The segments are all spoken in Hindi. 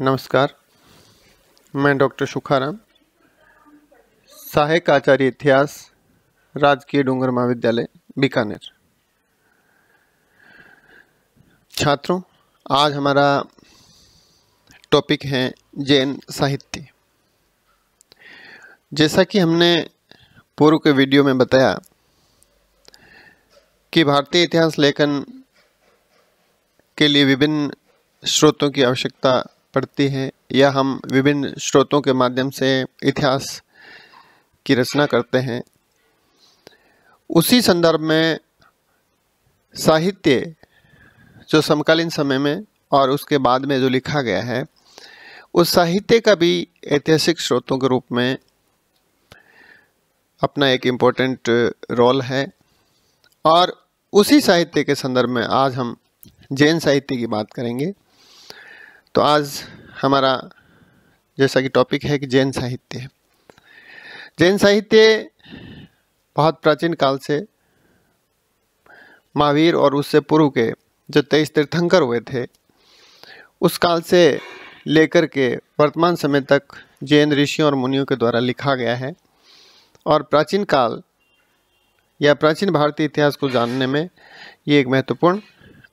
नमस्कार मैं डॉक्टर सुखाराम सहायक आचार्य इतिहास राजकीय डूंगर महाविद्यालय बीकानेर छात्रों आज हमारा टॉपिक है जैन साहित्य जैसा कि हमने पूर्व के वीडियो में बताया कि भारतीय इतिहास लेखन के लिए विभिन्न स्रोतों की आवश्यकता पढ़ते हैं या हम विभिन्न स्रोतों के माध्यम से इतिहास की रचना करते हैं उसी संदर्भ में साहित्य जो समकालीन समय में और उसके बाद में जो लिखा गया है उस साहित्य का भी ऐतिहासिक स्रोतों के रूप में अपना एक इम्पोर्टेंट रोल है और उसी साहित्य के संदर्भ में आज हम जैन साहित्य की बात करेंगे तो आज हमारा जैसा कि टॉपिक है कि जैन साहित्य जैन साहित्य बहुत प्राचीन काल से महावीर और उससे पूर्व के जो तेईस तीर्थंकर हुए थे उस काल से लेकर के वर्तमान समय तक जैन ऋषियों और मुनियों के द्वारा लिखा गया है और प्राचीन काल या प्राचीन भारतीय इतिहास को जानने में ये एक महत्वपूर्ण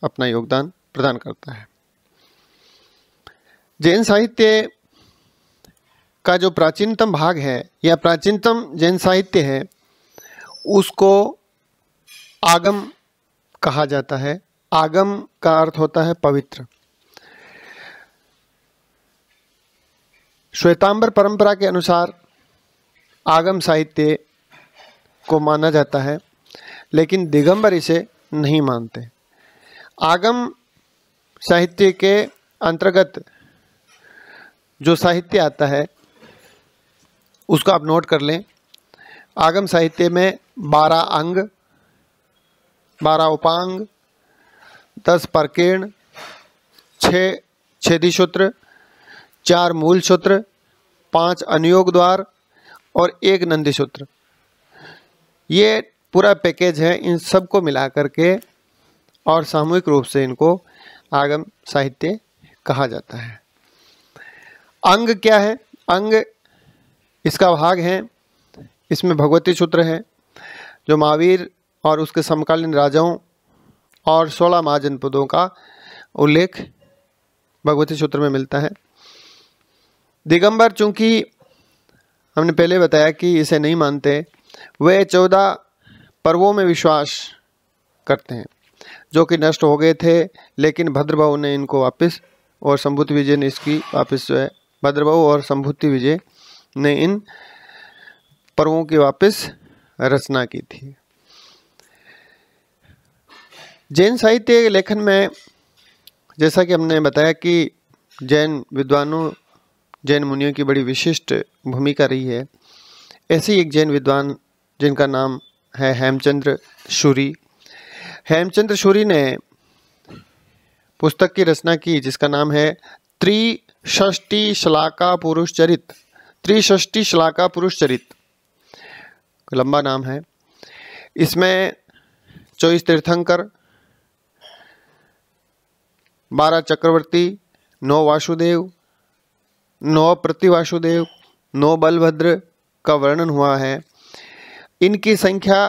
अपना योगदान प्रदान करता है जैन साहित्य का जो प्राचीनतम भाग है या प्राचीनतम जैन साहित्य है उसको आगम कहा जाता है आगम का अर्थ होता है पवित्र श्वेतांबर परंपरा के अनुसार आगम साहित्य को माना जाता है लेकिन दिगंबर इसे नहीं मानते आगम साहित्य के अंतर्गत जो साहित्य आता है उसको आप नोट कर लें आगम साहित्य में बारह अंग बारह उपांग दस परकीर्ण छः छेदी सूत्र चार मूल सूत्र पांच अनुयोग द्वार और एक नंदी सूत्र ये पूरा पैकेज है इन सबको मिला करके और सामूहिक रूप से इनको आगम साहित्य कहा जाता है अंग क्या है अंग इसका भाग है इसमें भगवती सूत्र है जो महावीर और उसके समकालीन राजाओं और सोलह महाजनपदों का उल्लेख भगवती सूत्र में मिलता है दिगंबर चूंकि हमने पहले बताया कि इसे नहीं मानते वे चौदह पर्वों में विश्वास करते हैं जो कि नष्ट हो गए थे लेकिन भद्रभाव ने इनको वापस और शंभुत विजय ने इसकी वापस जो है भद्रभा और संभुति विजय ने इन पर्वों की वापस रचना की थी जैन साहित्य के लेखन में जैसा कि हमने बताया कि जैन विद्वानों जैन मुनियों की बड़ी विशिष्ट भूमिका रही है ऐसे एक जैन विद्वान जिनका नाम है हेमचंद्र शूरी हेमचंद्र शूरी ने पुस्तक की रचना की जिसका नाम है त्रि षष्टी शलाका पुरुष चरित त्रिष्टी श्लाका पुरुष चरित लंबा नाम है इसमें चौबीस तीर्थंकर बारह चक्रवर्ती नौ वासुदेव नौ प्रतिवासुदेव नौ बलभद्र का वर्णन हुआ है इनकी संख्या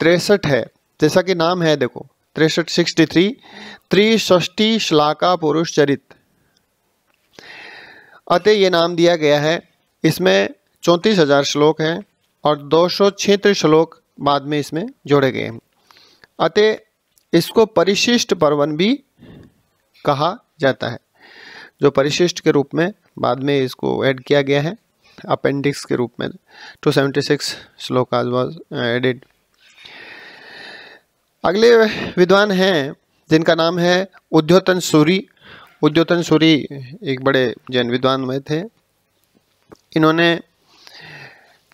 तिरसठ है जैसा कि नाम है देखो तिरसठ सिक्सटी थ्री त्रिष्टी श्लाका पुरुष चरित्र अतः ये नाम दिया गया है इसमें चौंतीस हजार श्लोक हैं और दो सौ क्षेत्र श्लोक बाद में इसमें जोड़े गए हैं अतः इसको परिशिष्ट पर्वन भी कहा जाता है जो परिशिष्ट के रूप में बाद में इसको ऐड किया गया है अपेंडिक्स के रूप में 276 तो श्लोक आज वॉज एडिड uh, अगले विद्वान हैं जिनका नाम है उद्योतन सूरी उद्योतन सूरी एक बड़े जैन विद्वान में थे इन्होंने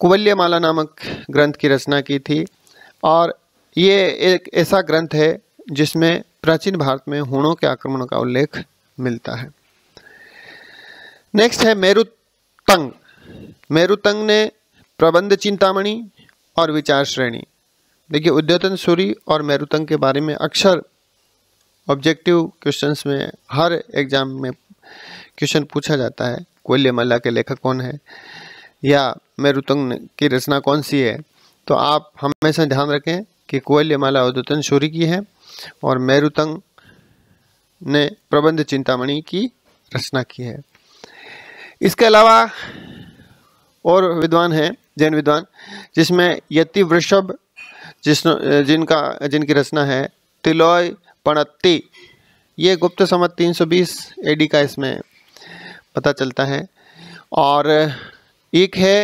कुवल्यमाला नामक ग्रंथ की रचना की थी और ये एक ऐसा ग्रंथ है जिसमें प्राचीन भारत में हुणों के आक्रमणों का उल्लेख मिलता है नेक्स्ट है मेरुतंग मेरुतंग ने प्रबंध चिंतामणि और विचार श्रेणी देखिए उद्योतन सूरी और मेरुतंग के बारे में अक्सर ऑब्जेक्टिव क्वेश्चंस में हर एग्ज़ाम में क्वेश्चन पूछा जाता है कोयले मल्ला के लेखक कौन है या मेरुतंग की रचना कौन सी है तो आप हमेशा ध्यान रखें कि कोयले माला उदतन सूरी की है और मेरुतंग ने प्रबंध चिंतामणि की रचना की है इसके अलावा और विद्वान हैं जैन विद्वान जिसमें यति वृषभ जिस जिनका जिनकी रचना है तिलोय पणत्ती ये गुप्त समत 320 एडी का इसमें पता चलता है और एक है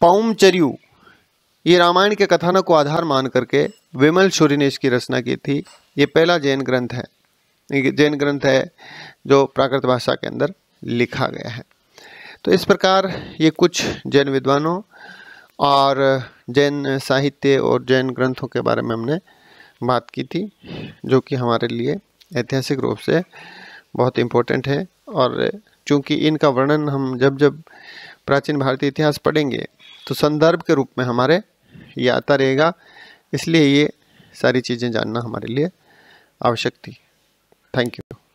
पौमचर्यु ये रामायण के कथानक को आधार मान करके विमल सूर्य ने इसकी रचना की थी ये पहला जैन ग्रंथ है जैन ग्रंथ है जो प्राकृत भाषा के अंदर लिखा गया है तो इस प्रकार ये कुछ जैन विद्वानों और जैन साहित्य और जैन ग्रंथों के बारे में हमने बात की थी जो कि हमारे लिए ऐतिहासिक रूप से बहुत इम्पोर्टेंट है और चूंकि इनका वर्णन हम जब जब प्राचीन भारतीय इतिहास पढ़ेंगे तो संदर्भ के रूप में हमारे ये आता रहेगा इसलिए ये सारी चीज़ें जानना हमारे लिए आवश्यक थी थैंक यू